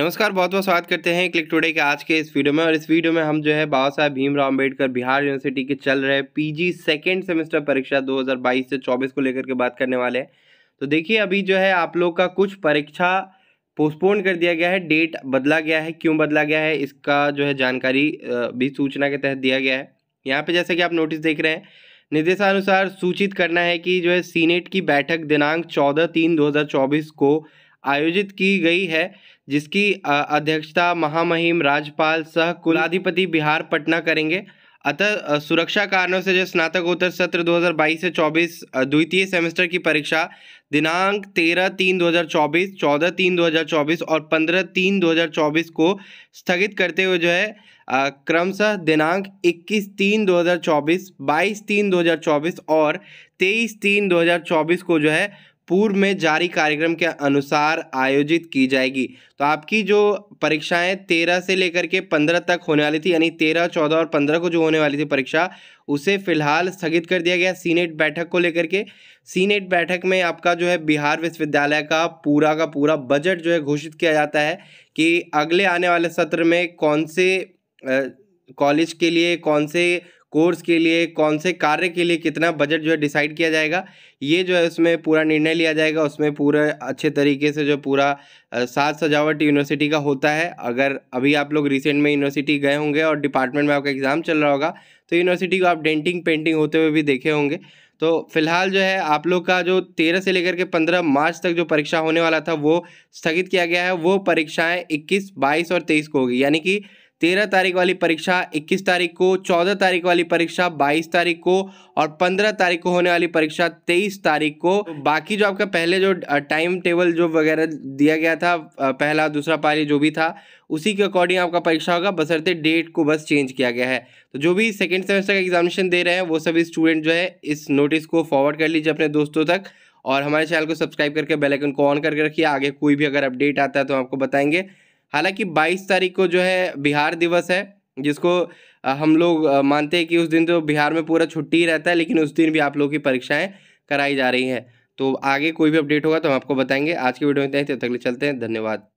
नमस्कार बहुत बहुत स्वागत करते हैं क्लिक टुडे के आज के इस वीडियो में और इस वीडियो में हम जो है बाबा साहेब भीमराव अम्बेडकर बिहार यूनिवर्सिटी के चल रहे पीजी सेकेंड सेमेस्टर परीक्षा 2022 से 24 को लेकर के बात करने वाले हैं तो देखिए अभी जो है आप लोग का कुछ परीक्षा पोस्टपोन कर दिया गया है डेट बदला गया है क्यों बदला गया है इसका जो है जानकारी भी सूचना के तहत दिया गया है यहाँ पर जैसे कि आप नोटिस देख रहे हैं निर्देशानुसार सूचित करना है कि जो है सीनेट की बैठक दिनांक चौदह तीन दो को आयोजित की गई है जिसकी अध्यक्षता महामहिम राज्यपाल सह कुलाधिपति बिहार पटना करेंगे अतः सुरक्षा कारणों से जो स्नातकोत्तर सत्र 2022 से 24 द्वितीय सेमेस्टर की परीक्षा दिनांक 13 तीन 2024, 14 तीन 2024 और 15 तीन 2024 को स्थगित करते हुए जो है क्रमशः दिनांक 21 तीन 2024, 22 तीन 2024 और 23 तीन 2024 को जो है पूर्व में जारी कार्यक्रम के अनुसार आयोजित की जाएगी तो आपकी जो परीक्षाएं तेरह से लेकर के पंद्रह तक होने वाली थी यानी तेरह चौदह और पंद्रह को जो होने वाली थी परीक्षा उसे फिलहाल स्थगित कर दिया गया सीनेट बैठक को लेकर के सीनेट बैठक में आपका जो है बिहार विश्वविद्यालय का पूरा का पूरा बजट जो है घोषित किया जाता है कि अगले आने वाले सत्र में कौन से कॉलेज के लिए कौन से कोर्स के लिए कौन से कार्य के लिए कितना बजट जो है डिसाइड किया जाएगा ये जो है उसमें पूरा निर्णय लिया जाएगा उसमें पूरा अच्छे तरीके से जो पूरा साज सजावट यूनिवर्सिटी का होता है अगर अभी आप लोग रिसेंट में यूनिवर्सिटी गए होंगे और डिपार्टमेंट में आपका एग्ज़ाम चल रहा होगा तो यूनिवर्सिटी को आप डेंटिंग पेंटिंग होते हुए भी देखे होंगे तो फिलहाल जो है आप लोग का जो तेरह से लेकर के पंद्रह मार्च तक जो परीक्षा होने वाला था वो स्थगित किया गया है वो परीक्षाएँ इक्कीस बाईस और तेईस को होगी यानी कि तेरह तारीख वाली परीक्षा इक्कीस तारीख को चौदह तारीख वाली परीक्षा बाईस तारीख को और पंद्रह तारीख को होने वाली परीक्षा तेईस तारीख को तो बाकी जो आपका पहले जो टाइम टेबल जो वगैरह दिया गया था पहला दूसरा पाली जो भी था उसी के अकॉर्डिंग आपका परीक्षा होगा बसरते डेट को बस चेंज किया गया है तो जो भी सेकेंड सेमेस्टर का एग्जामिनेशन दे रहे हैं वो सभी स्टूडेंट जो है इस नोटिस को फॉरवर्ड कर लीजिए अपने दोस्तों तक और हमारे चैनल को सब्सक्राइब करके बेल आइकन को ऑन करके रखिए आगे कोई भी अगर अपडेट आता है तो आपको बताएंगे हालांकि 22 तारीख को जो है बिहार दिवस है जिसको हम लोग मानते हैं कि उस दिन तो बिहार में पूरा छुट्टी ही रहता है लेकिन उस दिन भी आप लोगों की परीक्षाएँ कराई जा रही हैं तो आगे कोई भी अपडेट होगा तो हम आपको बताएंगे आज की वीडियो में इतना ही तब तक चलते हैं धन्यवाद